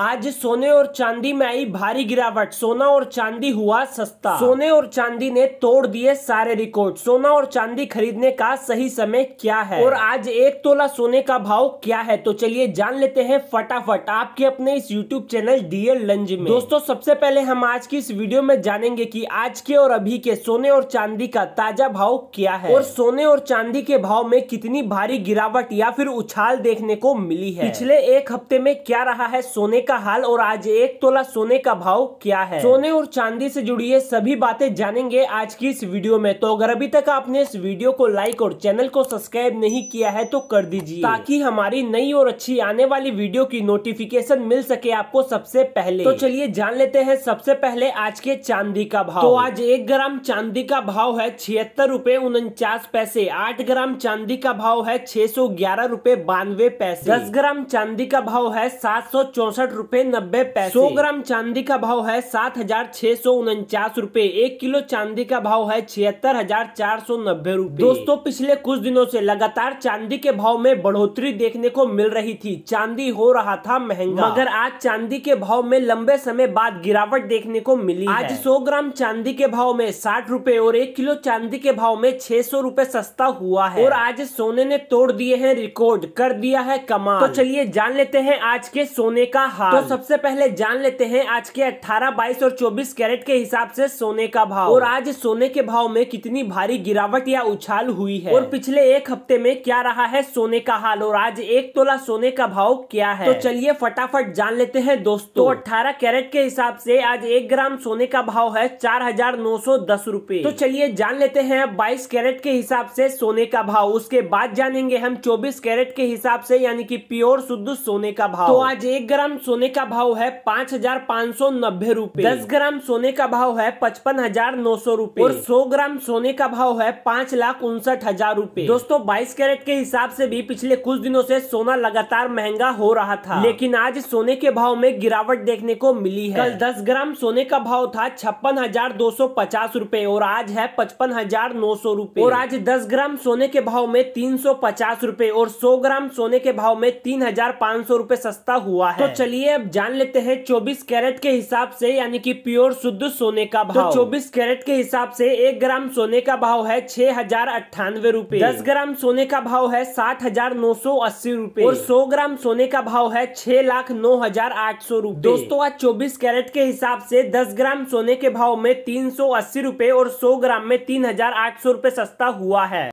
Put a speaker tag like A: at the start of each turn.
A: आज सोने और चांदी में आई भारी गिरावट सोना और चांदी हुआ सस्ता सोने और चांदी ने तोड़ दिए सारे रिकॉर्ड सोना और चांदी खरीदने का सही समय क्या है और आज एक तोला सोने का भाव क्या है तो चलिए जान लेते हैं फटाफट आपके अपने इस यूट्यूब चैनल डीएल लंज में दोस्तों सबसे पहले हम आज की इस वीडियो में जानेंगे की आज के और अभी के सोने और चांदी का ताजा भाव क्या है और सोने और चांदी के भाव में कितनी भारी गिरावट या फिर उछाल देखने को मिली है पिछले एक हफ्ते में क्या रहा है सोने का हाल और आज एक तोला सोने का भाव क्या है सोने और चांदी से जुड़ी ये सभी बातें जानेंगे आज की इस वीडियो में तो अगर अभी तक आपने इस वीडियो को लाइक और चैनल को सब्सक्राइब नहीं किया है तो कर दीजिए ताकि हमारी नई और अच्छी आने वाली वीडियो की नोटिफिकेशन मिल सके आपको सबसे पहले तो चलिए जान लेते हैं सबसे पहले आज के चांदी का भाव तो आज एक ग्राम चांदी का भाव है छिहत्तर रूपए उनचास पैसे आठ ग्राम चांदी का भाव है छह सौ ग्यारह रूपए बानवे पैसे दस ग्राम चांदी का भाव है सात सौ चौसठ रुपए नब्बे पैसे सौ ग्राम चांदी का भाव है सात हजार छह सौ उनचास रूपए एक किलो चांदी का भाव है छिहत्तर हजार चार सौ नब्बे रूपए दोस्तों पिछले कुछ दिनों से लगातार चांदी के भाव में बढ़ोतरी देखने को मिल रही थी चांदी हो रहा था महंगा मगर आज चांदी के भाव में लंबे समय बाद गिरावट देखने को मिली आज सौ ग्राम चांदी के भाव में साठ रूपए और एक किलो चांदी के भाव में छह सौ रूपए सस्ता हुआ है और आज सोने ने तोड़ दिए है रिकॉर्ड कर दिया है कमाल तो चलिए जान लेते हैं आज के सोने का तो हाल तो सबसे पहले जान लेते हैं आज के 18, 22 और 24 कैरेट के हिसाब से सोने का भाव और आज सोने के भाव में कितनी भारी गिरावट या उछाल हुई है और पिछले एक हफ्ते में क्या रहा है सोने का हाल और आज एक तोला सोने का भाव क्या है तो चलिए फटाफट जान लेते हैं दोस्तों तो अठारह कैरेट के हिसाब से आज एक ग्राम सोने का भाव है चार हजार नौ सौ दस रूपए तो चलिए जान लेते हैं अब बाईस कैरेट के हिसाब से सोने का भाव उसके बाद जानेंगे हम चौबीस कैरेट के हिसाब से यानी कि प्योर शुद्ध सोने का भाव तो आज एक ग्राम सोने का भाव है पाँच हजार पाँच सौ नब्बे रूपए दस ग्राम सोने का भाव है पचपन हजार नौ सौ रूपए और सौ ग्राम सोने का भाव है पाँच लाख उनसठ हजार रूपए दोस्तों बाईस कैरेट के हिसाब से भी पिछले कुछ दिनों से सोना लगातार महंगा हो रहा था लेकिन आज सोने के भाव में गिरावट देखने को मिली है कल दस ग्राम सोने का भाव था छप्पन हजार दो सौ पचास रूपए और आज है पचपन हजार नौ सौ रूपए और आज दस ग्राम सोने के भाव में तीन सौ पचास रूपए और सौ ग्राम सोने के भाव में तीन हजार पाँच सौ रूपए सस्ता हुआ है तो चलिए चलिए अब जान लेते हैं 24 कैरेट के हिसाब से यानी कि प्योर शुद्ध सोने का तो भाव तो 24 कैरेट के हिसाब से एक ग्राम सोने का भाव है छह हजार अट्ठानवे रूपए दस ग्राम सोने का भाव है साठ हजार नौ सौ अस्सी रूपए और सौ ग्राम सोने का भाव है छह लाख नौ हजार आठ सौ रूपए दोस्तों आज चौबीस कैरेट के हिसाब से दस ग्राम सोने के भाव में तीन सौ अस्सी रूपए और सौ ग्राम में तीन हजार आठ सौ रूपए सस्ता हुआ है